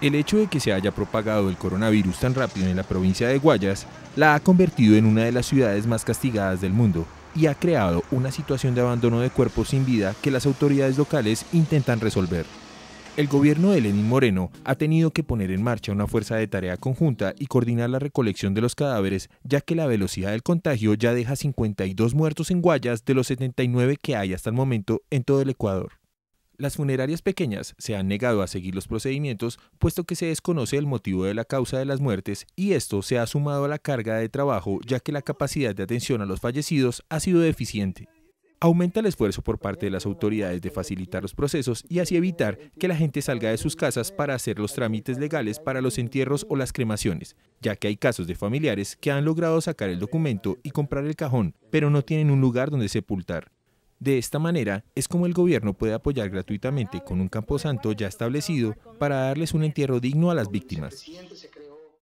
El hecho de que se haya propagado el coronavirus tan rápido en la provincia de Guayas la ha convertido en una de las ciudades más castigadas del mundo y ha creado una situación de abandono de cuerpos sin vida que las autoridades locales intentan resolver. El gobierno de Lenín Moreno ha tenido que poner en marcha una fuerza de tarea conjunta y coordinar la recolección de los cadáveres, ya que la velocidad del contagio ya deja 52 muertos en Guayas de los 79 que hay hasta el momento en todo el Ecuador. Las funerarias pequeñas se han negado a seguir los procedimientos puesto que se desconoce el motivo de la causa de las muertes y esto se ha sumado a la carga de trabajo ya que la capacidad de atención a los fallecidos ha sido deficiente. Aumenta el esfuerzo por parte de las autoridades de facilitar los procesos y así evitar que la gente salga de sus casas para hacer los trámites legales para los entierros o las cremaciones, ya que hay casos de familiares que han logrado sacar el documento y comprar el cajón, pero no tienen un lugar donde sepultar. De esta manera es como el gobierno puede apoyar gratuitamente con un camposanto ya establecido para darles un entierro digno a las víctimas.